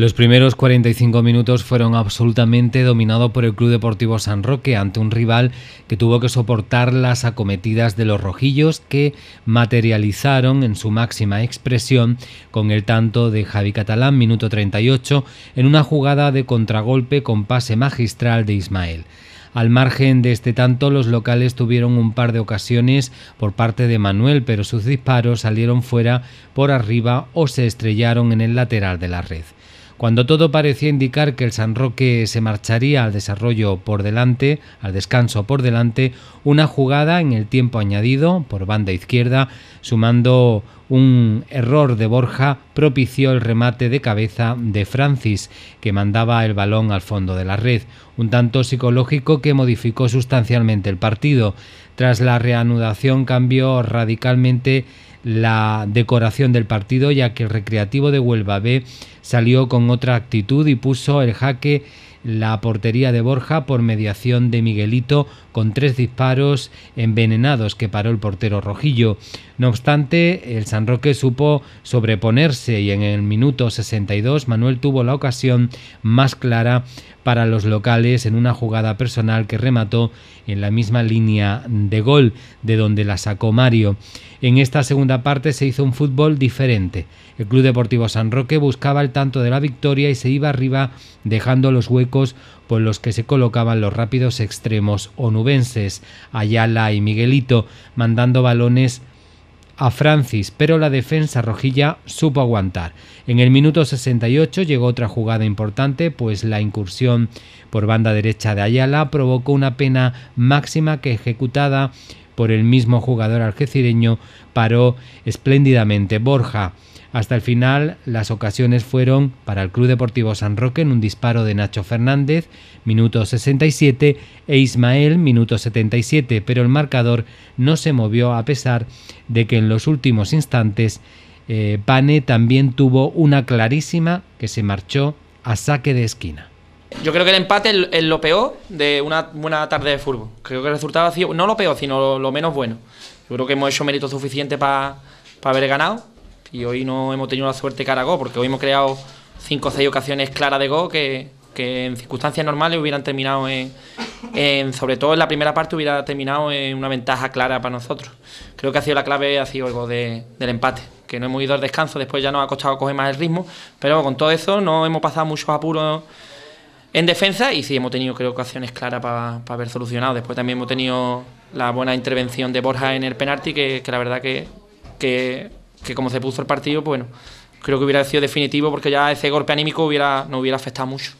Los primeros 45 minutos fueron absolutamente dominados por el Club Deportivo San Roque ante un rival que tuvo que soportar las acometidas de los rojillos que materializaron en su máxima expresión con el tanto de Javi Catalán, minuto 38, en una jugada de contragolpe con pase magistral de Ismael. Al margen de este tanto, los locales tuvieron un par de ocasiones por parte de Manuel, pero sus disparos salieron fuera por arriba o se estrellaron en el lateral de la red. Cuando todo parecía indicar que el San Roque se marcharía al desarrollo por delante, al descanso por delante, una jugada en el tiempo añadido por banda izquierda, sumando un error de Borja propició el remate de cabeza de Francis, que mandaba el balón al fondo de la red, un tanto psicológico que modificó sustancialmente el partido. Tras la reanudación cambió radicalmente la decoración del partido, ya que el Recreativo de Huelva B salió con otra actitud y puso el jaque la portería de Borja por mediación de Miguelito con tres disparos envenenados que paró el portero rojillo. No obstante, el San Roque supo sobreponerse y en el minuto 62 Manuel tuvo la ocasión más clara para los locales en una jugada personal que remató en la misma línea de gol de donde la sacó Mario. En esta segunda parte se hizo un fútbol diferente. El Club Deportivo San Roque buscaba el tanto de la victoria y se iba arriba dejando los huecos por los que se colocaban los rápidos extremos onubenses, Ayala y Miguelito, mandando balones a Francis, pero la defensa rojilla supo aguantar. En el minuto 68 llegó otra jugada importante, pues la incursión por banda derecha de Ayala provocó una pena máxima que ejecutada por el mismo jugador algecireño paró espléndidamente Borja. Hasta el final, las ocasiones fueron para el Club Deportivo San Roque en un disparo de Nacho Fernández, minuto 67, e Ismael, minuto 77, pero el marcador no se movió a pesar de que en los últimos instantes eh, Pane también tuvo una clarísima que se marchó a saque de esquina. Yo creo que el empate es, lo peor de una buena tarde de fútbol. Creo que el resultado sido no lo peor, sino lo, menos bueno. Yo creo que hemos hecho mérito suficiente para haber ganado y hoy no hemos tenido la suerte cara a Go, porque hoy hemos creado cinco o seis ocasiones claras de go que, en circunstancias normales hubieran terminado en, en, sobre todo en la primera parte hubiera terminado en una ventaja clara para nosotros. Creo que ha sido la clave, ha sido algo de, del empate, que no hemos ido al descanso, después ya nos ha costado coger más el ritmo, pero con todo eso no hemos pasado muchos apuros en defensa y sí hemos tenido creo ocasiones claras para haber solucionado. Después también hemos tenido la buena intervención de Borja en el penalti, que, que la verdad que, que que como se puso el partido, pues bueno, creo que hubiera sido definitivo porque ya ese golpe anímico hubiera, no hubiera afectado mucho.